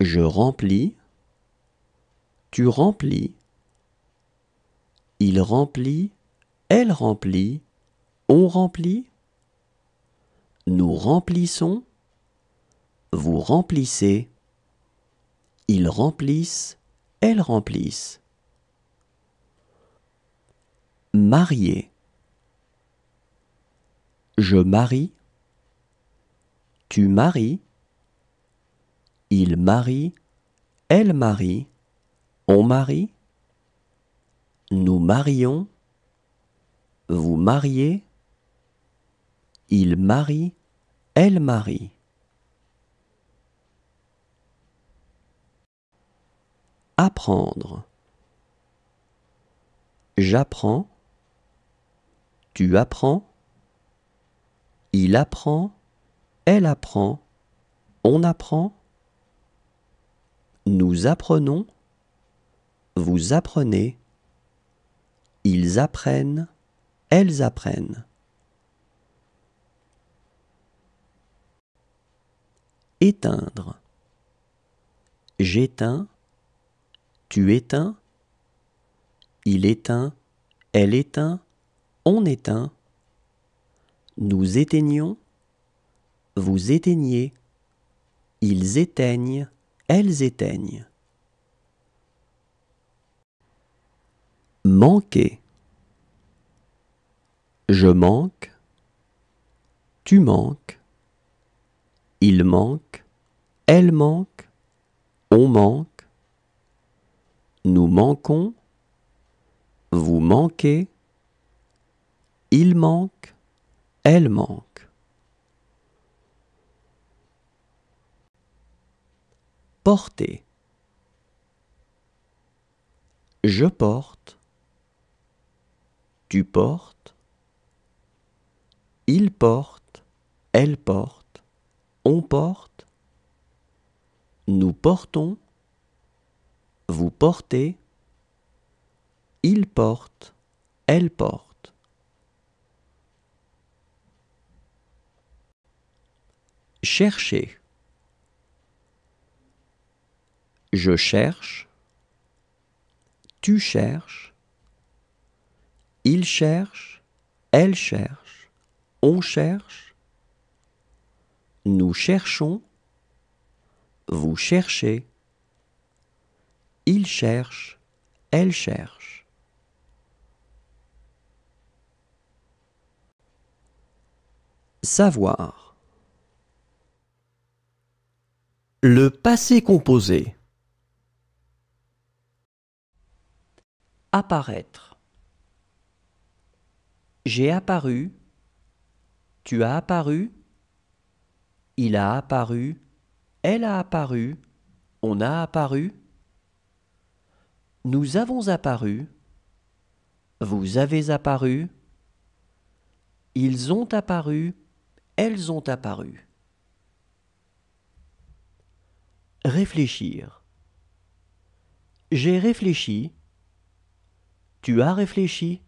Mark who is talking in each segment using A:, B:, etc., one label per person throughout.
A: Je remplis. Tu remplis. Il remplit. Elle remplit. On remplit. Nous remplissons. Vous remplissez. Ils remplissent. Elles remplissent. Marier. Je marie. Tu maries il marie, elle marie, on marie, nous marions, vous mariez, il marie, elle marie. Apprendre. J'apprends, tu apprends, il apprend, elle apprend, on apprend, nous apprenons, vous apprenez, ils apprennent, elles apprennent. Éteindre. J'éteins, tu éteins, il éteint, elle éteint, on éteint. Nous éteignons, vous éteignez, ils éteignent, elles éteignent. Manquer. Je manque. Tu manques. Il manque. Elle manque. On manque. Nous manquons. Vous manquez. Il manque. Elle manque. Porter. Je porte. Tu portes. Il porte. Elle porte. On porte. Nous portons. Vous portez. Il porte. Elle porte. Chercher Je cherche. Tu cherches. Il cherche. Elle cherche. On cherche. Nous cherchons. Vous cherchez. Il cherche. Elle cherche. Savoir. Le passé composé. Apparaître. J'ai apparu. Tu as apparu. Il a apparu. Elle a apparu. On a apparu. Nous avons apparu. Vous avez apparu. Ils ont apparu. Elles ont apparu. Réfléchir. J'ai réfléchi. Tu as réfléchi.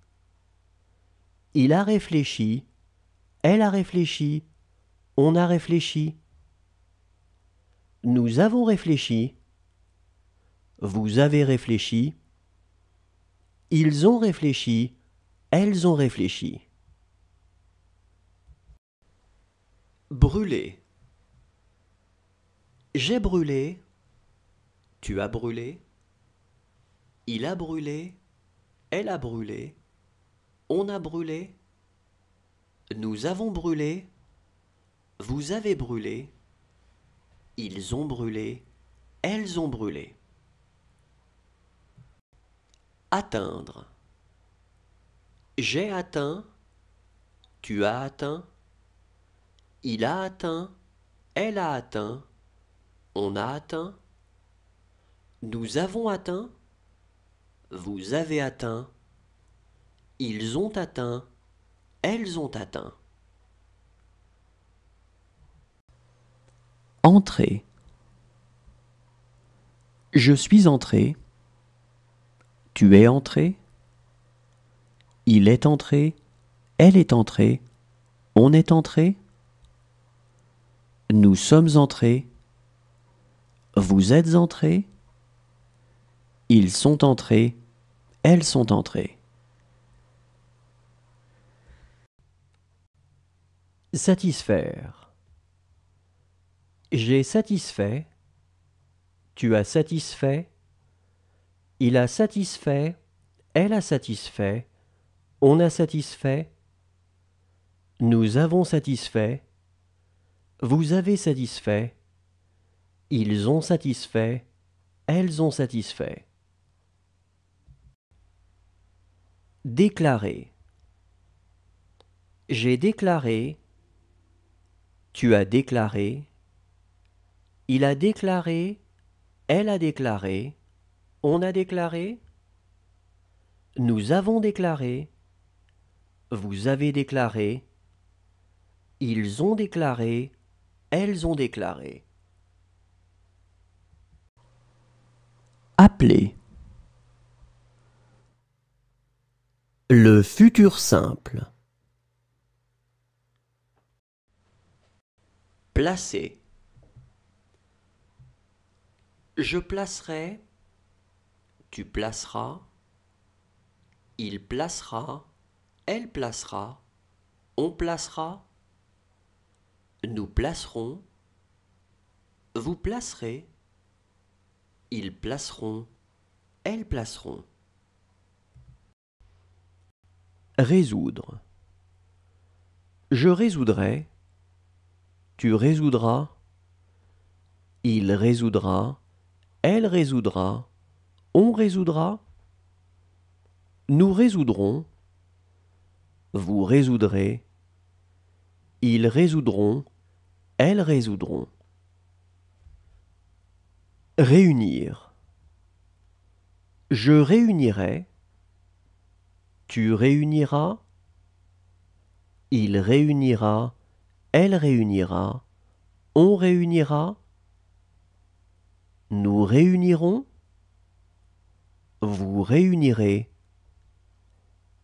A: Il a réfléchi. Elle a réfléchi. On a réfléchi. Nous avons réfléchi. Vous avez réfléchi. Ils ont réfléchi. Elles ont réfléchi. Brûler. J'ai brûlé. Tu as brûlé. Il a brûlé. Elle a brûlé. On a brûlé. Nous avons brûlé. Vous avez brûlé. Ils ont brûlé. Elles ont brûlé. Atteindre. J'ai atteint. Tu as atteint. Il a atteint. Elle a atteint. On a atteint. Nous avons atteint. Vous avez atteint. Ils ont atteint. Elles ont atteint. Entrée Je suis entré. Tu es entré. Il est entré. Elle est entrée. On est entré. Nous sommes entrés. Vous êtes entrés. Ils sont entrés. Elles sont entrées. Satisfaire. J'ai satisfait. Tu as satisfait. Il a satisfait. Elle a satisfait. On a satisfait. Nous avons satisfait. Vous avez satisfait. Ils ont satisfait. Elles ont satisfait. Déclarer. J'ai déclaré. Tu as déclaré. Il a déclaré. Elle a déclaré. On a déclaré. Nous avons déclaré. Vous avez déclaré. Ils ont déclaré. Elles ont déclaré. Appeler. Le futur simple. Placer. Je placerai, tu placeras, il placera, elle placera, on placera, nous placerons, vous placerez, ils placeront, elles placeront. Résoudre. Je résoudrai, tu résoudras, il résoudra, elle résoudra, on résoudra, nous résoudrons, vous résoudrez, ils résoudront, elles résoudront. Réunir. Je réunirai, tu réuniras, il réunira, elle réunira, on réunira, nous réunirons, vous réunirez,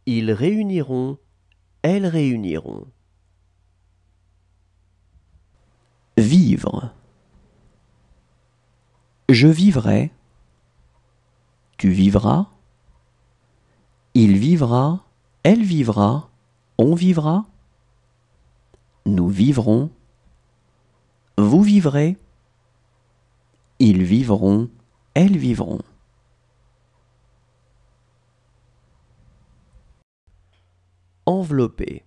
A: ils réuniront, elles réuniront. Vivre. Je vivrai, tu vivras, il vivra, elle vivra, on vivra, nous vivrons, vous vivrez, ils vivront, elles vivront. Envelopper.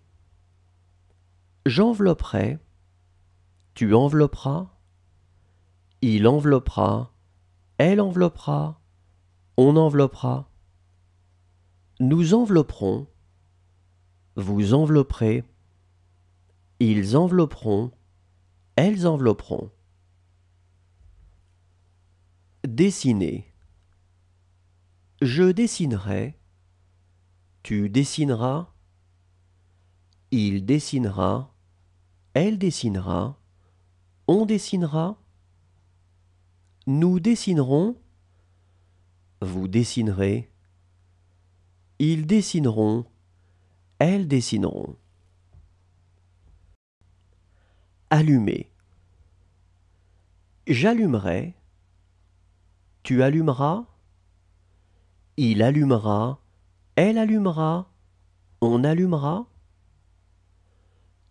A: J'envelopperai, tu envelopperas, il enveloppera, elle enveloppera, on enveloppera nous envelopperons, vous envelopperez, ils envelopperont, elles envelopperont. Dessiner. Je dessinerai, tu dessineras, il dessinera, elle dessinera, on dessinera, nous dessinerons, vous dessinerez, ils dessineront. Elles dessineront. Allumer. J'allumerai. Tu allumeras. Il allumera. Elle allumera. On allumera.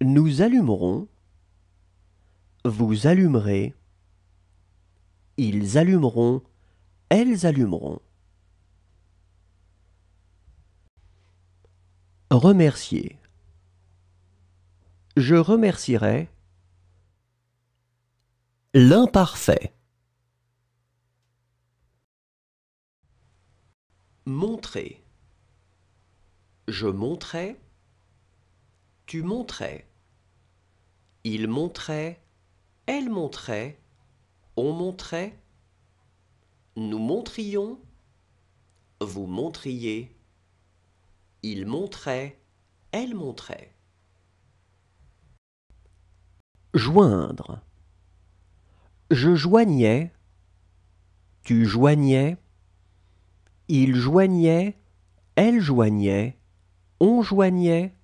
A: Nous allumerons. Vous allumerez. Ils allumeront. Elles allumeront. Remercier. Je remercierai l'imparfait. Montrer. Je montrais. Tu montrais. Il montrait. Elle montrait. On montrait. Nous montrions. Vous montriez. Il montrait, elle montrait. Joindre. Je joignais, tu joignais, il joignait, elle joignait, on joignait.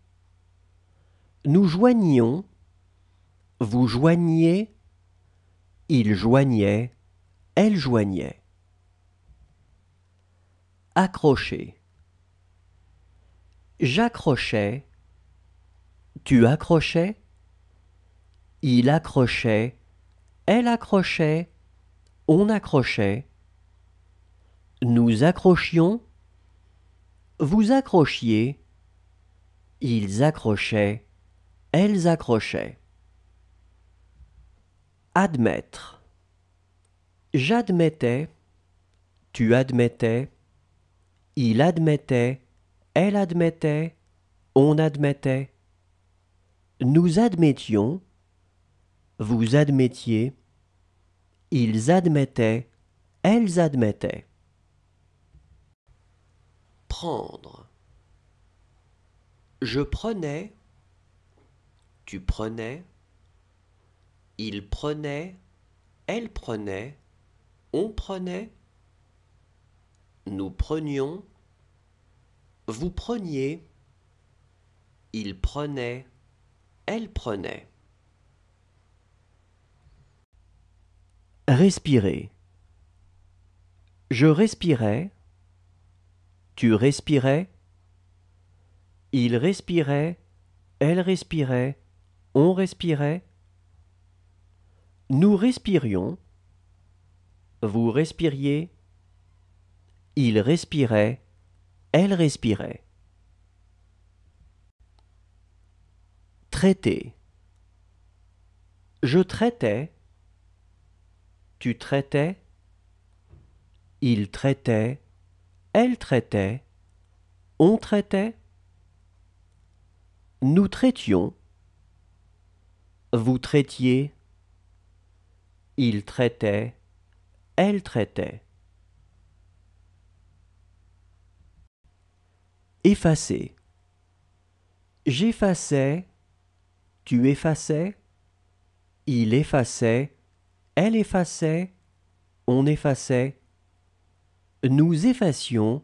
A: Nous joignions, vous joigniez, il joignait, elle joignait. Accrocher J'accrochais. Tu accrochais. Il accrochait. Elle accrochait. On accrochait. Nous accrochions. Vous accrochiez. Ils accrochaient. Elles accrochaient. Admettre. J'admettais. Tu admettais. Il admettait elle admettait, on admettait. Nous admettions, vous admettiez. Ils admettaient, elles admettaient. Prendre. Je prenais, tu prenais, il prenait, elle prenait, on prenait, nous prenions, vous preniez, il prenait, elle prenait. Respirer. Je respirais, tu respirais, il respirait, elle respirait, on respirait. Nous respirions, vous respiriez, il respirait, elle respirait. Traiter. Je traitais. Tu traitais. Il traitait. Elle traitait. On traitait. Nous traitions. Vous traitiez. Il traitait. Elle traitait. Effacer. J'effaçais, tu effaçais, il effaçait, elle effaçait, on effaçait. Nous effacions.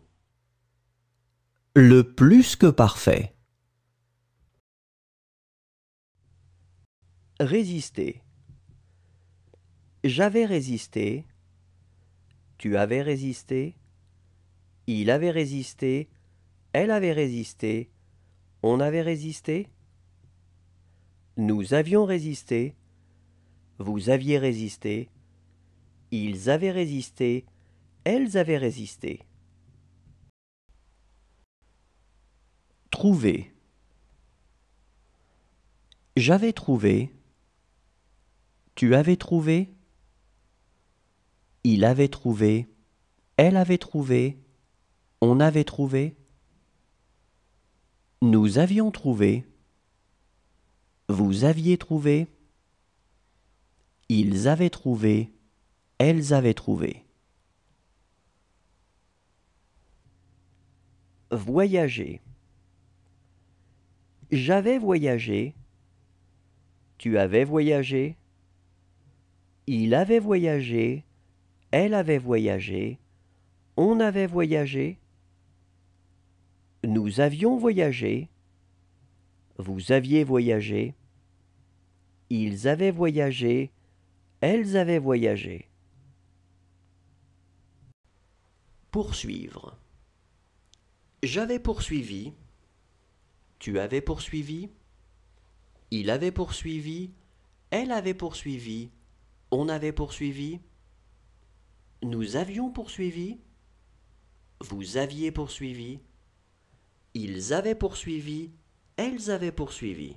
A: Le plus que parfait. Résister. J'avais résisté. Tu avais résisté. Il avait résisté. Elle avait résisté. On avait résisté. Nous avions résisté. Vous aviez résisté. Ils avaient résisté. Elles avaient résisté. Trouver. J'avais trouvé. Tu avais trouvé. Il avait trouvé. Elle avait trouvé. On avait trouvé. Nous avions trouvé. Vous aviez trouvé. Ils avaient trouvé. Elles avaient trouvé. Voyager. J'avais voyagé. Tu avais voyagé. Il avait voyagé. Elle avait voyagé. On avait voyagé. Nous avions voyagé. Vous aviez voyagé. Ils avaient voyagé. Elles avaient voyagé. Poursuivre. J'avais poursuivi. Tu avais poursuivi. Il avait poursuivi. Elle avait poursuivi. On avait poursuivi. Nous avions poursuivi. Vous aviez poursuivi. Ils avaient poursuivi, elles avaient poursuivi.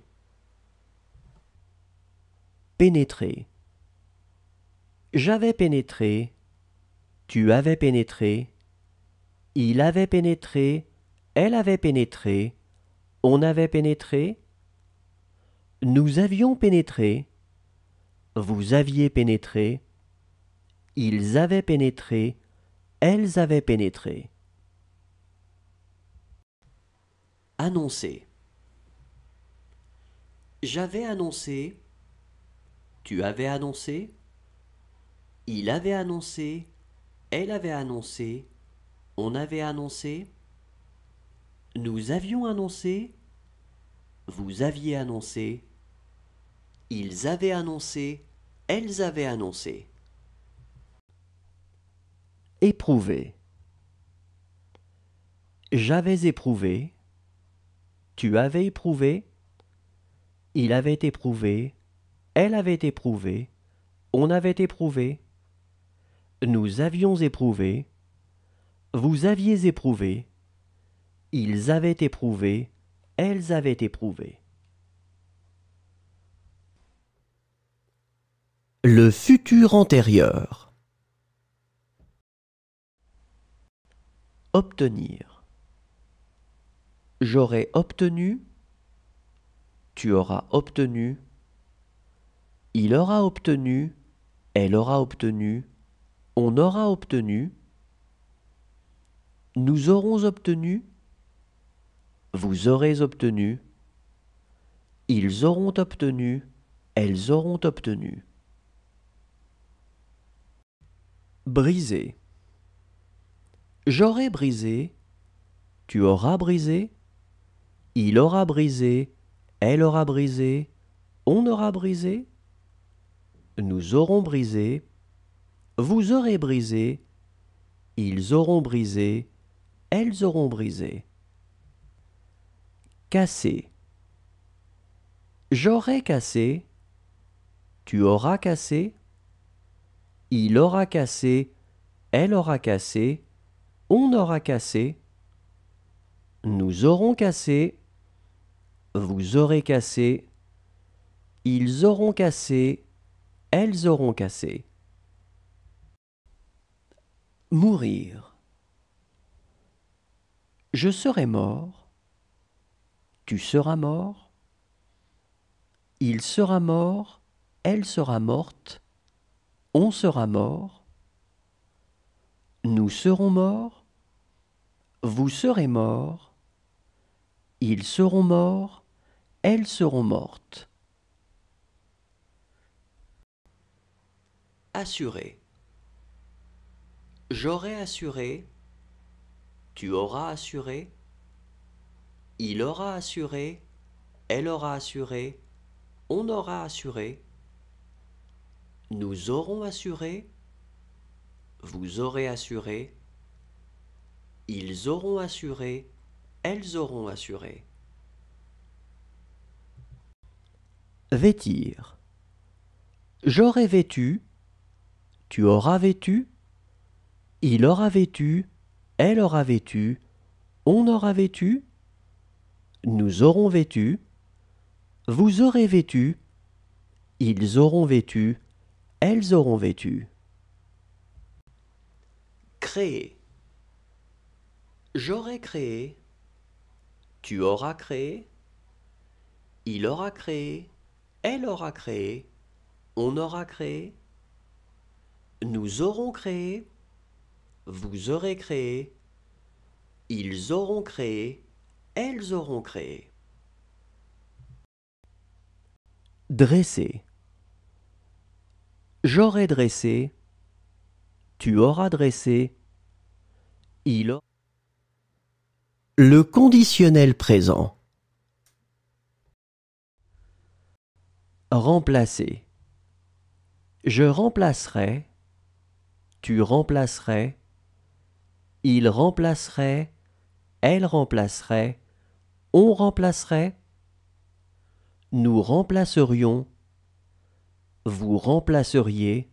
A: Pénétrer. J'avais pénétré, tu avais pénétré, il avait pénétré, elle avait pénétré, on avait pénétré, nous avions pénétré, vous aviez pénétré, ils avaient pénétré, elles avaient pénétré. Annoncer. J'avais annoncé. Tu avais annoncé. Il avait annoncé. Elle avait annoncé. On avait annoncé. Nous avions annoncé. Vous aviez annoncé. Ils avaient annoncé. Elles avaient annoncé. Éprouver. J'avais éprouvé. Tu avais éprouvé, il avait éprouvé, elle avait éprouvé, on avait éprouvé, nous avions éprouvé, vous aviez éprouvé, ils avaient éprouvé, elles avaient éprouvé. Le futur antérieur. Obtenir j'aurai obtenu, tu auras obtenu, il aura obtenu, elle aura obtenu, on aura obtenu, nous aurons obtenu, vous aurez obtenu, ils auront obtenu, elles auront obtenu. Briser. J'aurai brisé, tu auras brisé, il aura brisé, elle aura brisé, on aura brisé, nous aurons brisé, vous aurez brisé, ils auront brisé, elles auront brisé. Cassé. J'aurai cassé, tu auras cassé, il aura cassé, elle aura cassé, on aura cassé, nous aurons cassé, vous aurez cassé, ils auront cassé, elles auront cassé. Mourir. Je serai mort, tu seras mort, il sera mort, elle sera morte, on sera mort, nous serons morts, vous serez morts, ils seront morts, elles seront mortes. Assurer. J'aurai assuré, tu auras assuré, il aura assuré, elle aura assuré, on aura assuré, nous aurons assuré, vous aurez assuré, ils auront assuré, elles auront assuré. Vêtir. J'aurai vêtu, tu auras vêtu, il aura vêtu, elle aura vêtu, on aura vêtu, nous aurons vêtu, vous aurez vêtu, ils auront vêtu, elles auront vêtu. Créer. J'aurai créé, tu auras créé, il aura créé, elle aura créé, on aura créé, nous aurons créé, vous aurez créé, ils auront créé, elles auront créé. Dresser. J'aurai dressé, tu auras dressé, il aura. Le conditionnel présent. Remplacer. Je remplacerai, tu remplacerais, il remplacerait, elle remplacerait, on remplacerait, nous remplacerions, vous remplaceriez,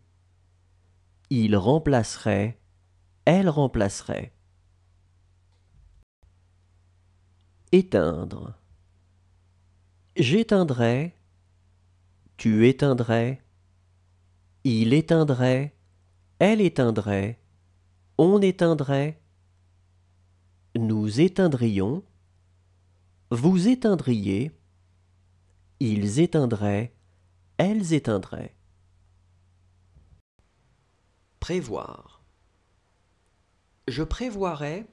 A: il remplacerait, elle remplacerait. Éteindre. J'éteindrai, tu éteindrais, il éteindrait, elle éteindrait, on éteindrait, nous éteindrions, vous éteindriez, ils éteindraient, elles éteindraient. Prévoir. Je prévoirais,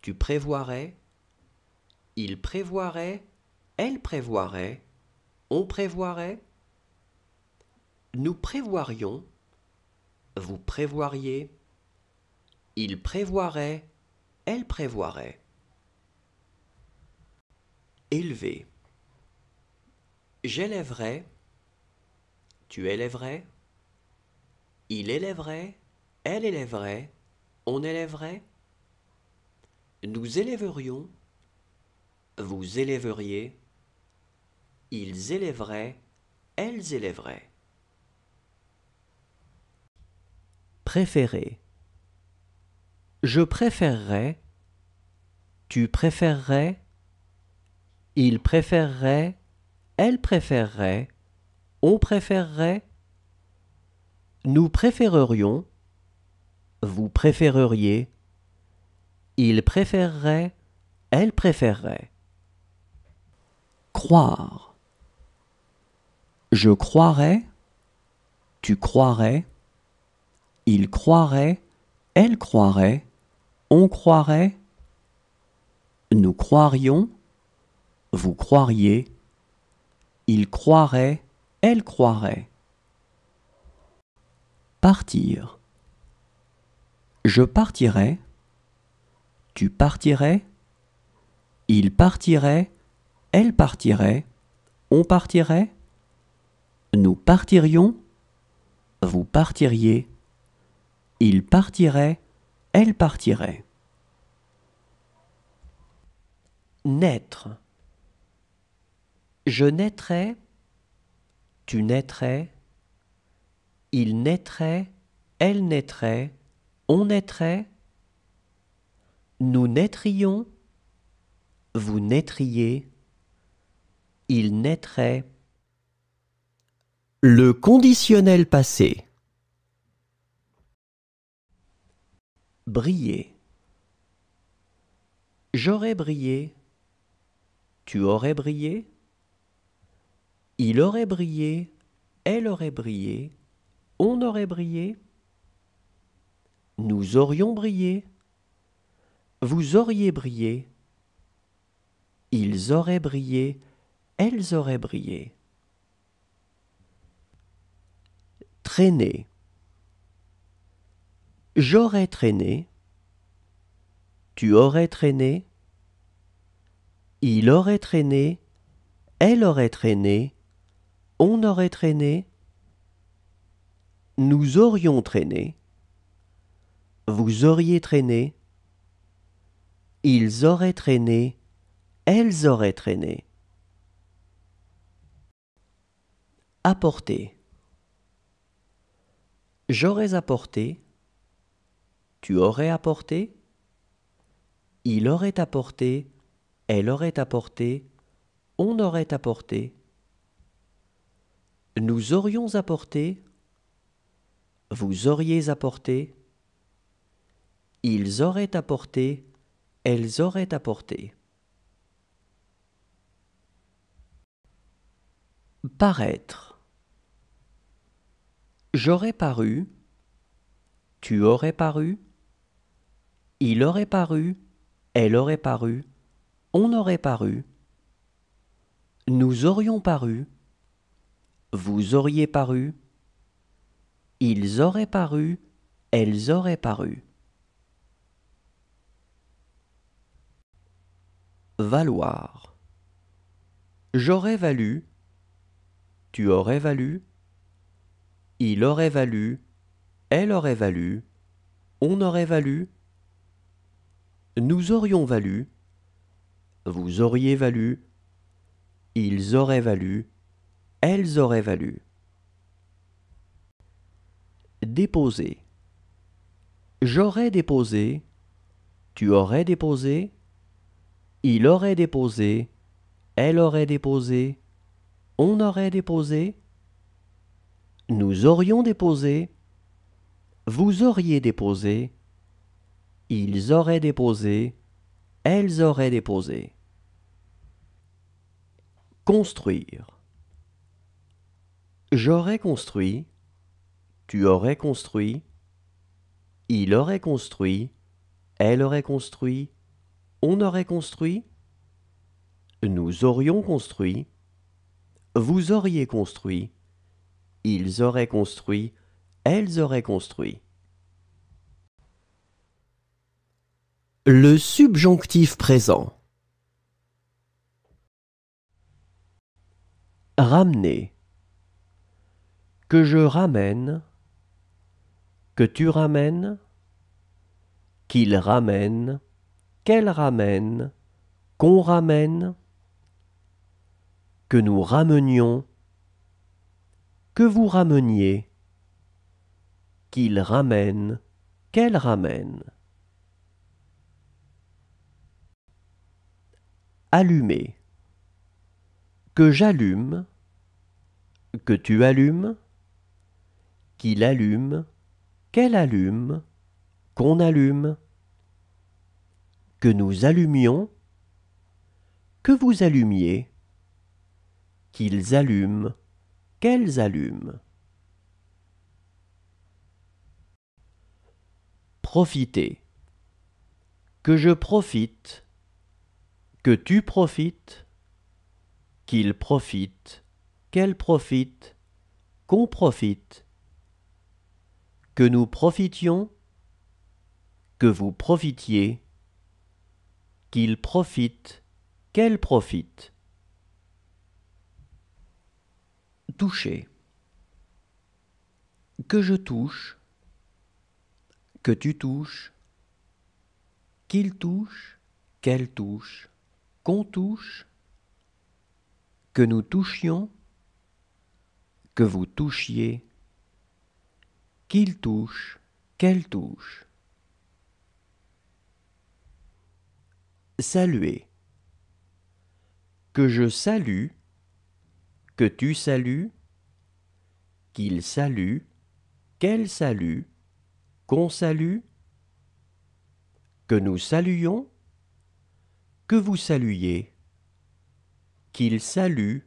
A: tu prévoirais, il prévoirait, elle prévoirait, on prévoirait, nous prévoirions, vous prévoiriez, il prévoirait, elle prévoirait. Élever. J'élèverai, tu élèverais, il élèverait, elle élèverait, on élèverait, nous élèverions, vous élèveriez, ils élèveraient, elles élèveraient. Préférer. Je préférerais, tu préférerais, il préférerait, elle préférerait, on préférerait, nous préférerions, vous préféreriez, il préférerait, elle préférerait. Croire. Je croirais, tu croirais, il croirait, elle croirait, on croirait, nous croirions, vous croiriez, il croirait, elle croirait. Partir. Je partirais, tu partirais, il partirait, elle partirait, on partirait, nous partirions, vous partiriez, il partirait, elle partirait. Naître. Je naîtrais, tu naîtrais, il naîtrait, elle naîtrait, on naîtrait, nous naîtrions, vous naîtriez, il naîtrait, le conditionnel passé. Briller. J'aurais brillé. Tu aurais brillé. Il aurait brillé. Elle aurait brillé. On aurait brillé. Nous aurions brillé. Vous auriez brillé. Ils auraient brillé. Elles auraient brillé. Traîner. J'aurais traîné. Tu aurais traîné. Il aurait traîné. Elle aurait traîné. On aurait traîné. Nous aurions traîné. Vous auriez traîné. Ils auraient traîné. Elles auraient traîné. Apporter. J'aurais apporté, tu aurais apporté, il aurait apporté, elle aurait apporté, on aurait apporté, nous aurions apporté, vous auriez apporté, ils auraient apporté, elles auraient apporté. Paraître. J'aurais paru, tu aurais paru, il aurait paru, elle aurait paru, on aurait paru, nous aurions paru, vous auriez paru, ils auraient paru, elles auraient paru. Valoir. J'aurais valu, tu aurais valu, il aurait valu, elle aurait valu, on aurait valu, nous aurions valu, vous auriez valu, ils auraient valu, elles auraient valu. Déposer. J'aurais déposé, tu aurais déposé, il aurait déposé, elle aurait déposé, on aurait déposé, nous aurions déposé. Vous auriez déposé. Ils auraient déposé. Elles auraient déposé. Construire. J'aurais construit. Tu aurais construit. Il aurait construit. Elle aurait construit. On aurait construit. Nous aurions construit. Vous auriez construit ils auraient construit, elles auraient construit. Le subjonctif présent. Ramener. Que je ramène. Que tu ramènes. Qu'il ramène. Qu'elle ramène. Qu'on ramène. Que nous ramenions que vous rameniez, qu'il ramène, qu'elle ramène. Allumer, que j'allume, que tu allumes, qu'il allume, qu'elle allume, qu'on allume, que nous allumions, que vous allumiez, qu'ils allument, qu'elles allument. Profiter. Que je profite, que tu profites, qu'il profite, qu'elle profite, qu'on profite, que nous profitions, que vous profitiez, qu'il profite, qu'elle profite. toucher. Que je touche, que tu touches, qu'il touche, qu'elle touche, qu'on touche, que nous touchions, que vous touchiez, qu'il touche, qu'elle touche. Saluer. Que je salue, que tu salues, qu'il salue, qu'elle salue, qu'on salue, que nous saluions, que vous saluiez, qu'il salue,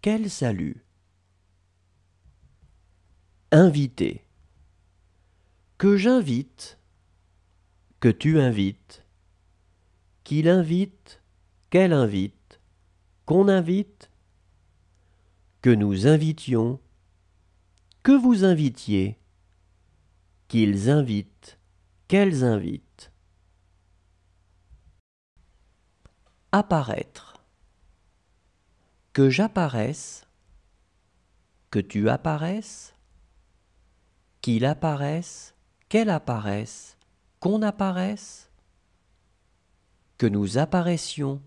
A: qu'elle salue. Inviter. Que j'invite, que tu invites, qu'il invite, qu'elle invite, qu'on invite, que nous invitions, que vous invitiez, qu'ils invitent, qu'elles invitent. Apparaître. Que j'apparaisse, que tu apparaisses, qu'il apparaisse, qu'elle apparaisse, qu'on apparaisse, que nous apparaissions,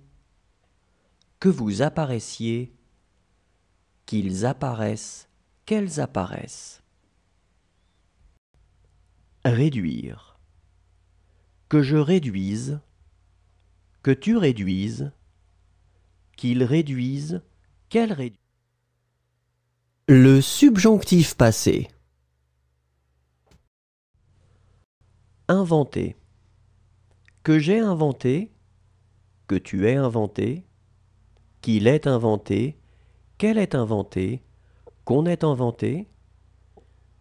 A: que vous apparaissiez, qu'ils apparaissent, qu'elles apparaissent. Réduire. Que je réduise, que tu réduises, qu'ils réduisent, qu'elles réduisent. Le subjonctif passé. Inventer. Que j'ai inventé, que tu aies inventé, qu'il ait inventé, qu'elle est inventée, qu'on ait inventé,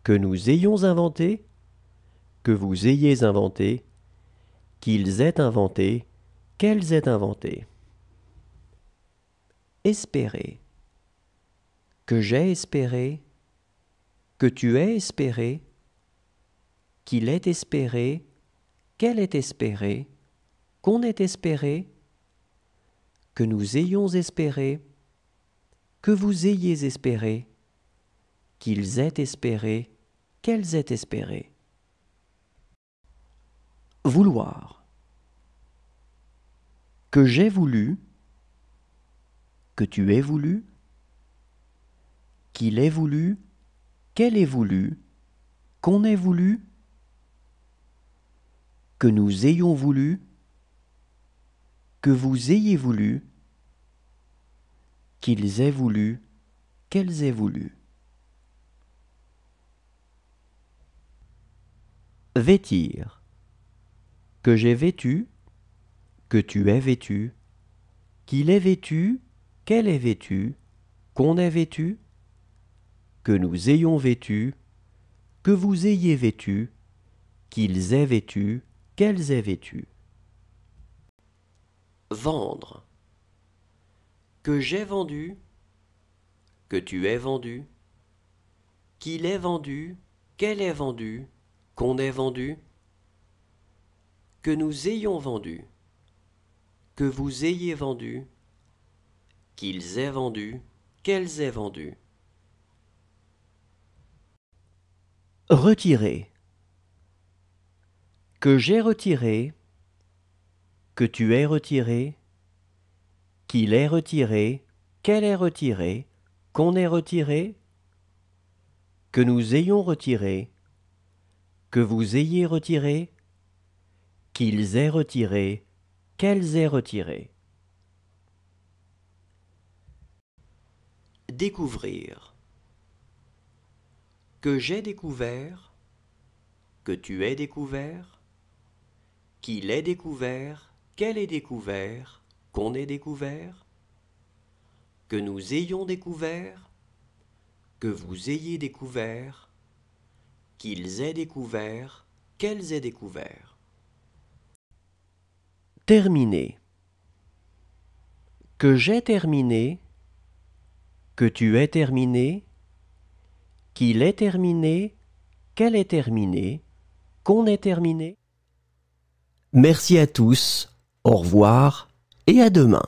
A: que nous ayons inventé, que vous ayez inventé, qu'ils aient inventé, qu'elles aient inventé. Espérer. Que j'ai espéré, que tu aies espéré, qu'il ait espéré, qu'elle ait espéré, qu'on ait espéré, que nous ayons espéré, que vous ayez espéré, qu'ils aient espéré, qu'elles aient espéré. Vouloir. Que j'ai voulu, que tu aies voulu, qu'il ait voulu, qu'elle ait voulu, qu'on ait voulu, que nous ayons voulu, que vous ayez voulu, qu'ils aient voulu, qu'elles aient voulu. Vêtir. Que j'ai vêtu, que tu aies vêtu, qu'il est vêtu, qu'elle est vêtu, qu'on ait vêtu, que nous ayons vêtu, que vous ayez vêtu, qu'ils aient vêtu, qu'elles aient vêtu. Vendre que j'ai vendu, que tu aies vendu, qu'il est vendu, qu'elle est vendu, qu'on ait vendu, que nous ayons vendu, que vous ayez vendu, qu'ils aient vendu, qu'elles aient vendu. Retirer. Que j'ai retiré, que tu aies retiré, qu'il est retiré, qu'elle est retirée, qu'on ait retiré, que nous ayons retiré, que vous ayez retiré, qu'ils aient retiré, qu'elles aient retiré. Découvrir. Que j'ai découvert, que tu aies découvert, qu'il ait découvert, qu'elle ait découvert, qu'on ait découvert, que nous ayons découvert, que vous ayez découvert, qu'ils aient découvert, qu'elles aient découvert. Terminé. Que j'ai terminé, que tu aies terminé, qu'il ait terminé, qu'elle ait terminé, qu'on ait terminé. Merci à tous, au revoir et à demain.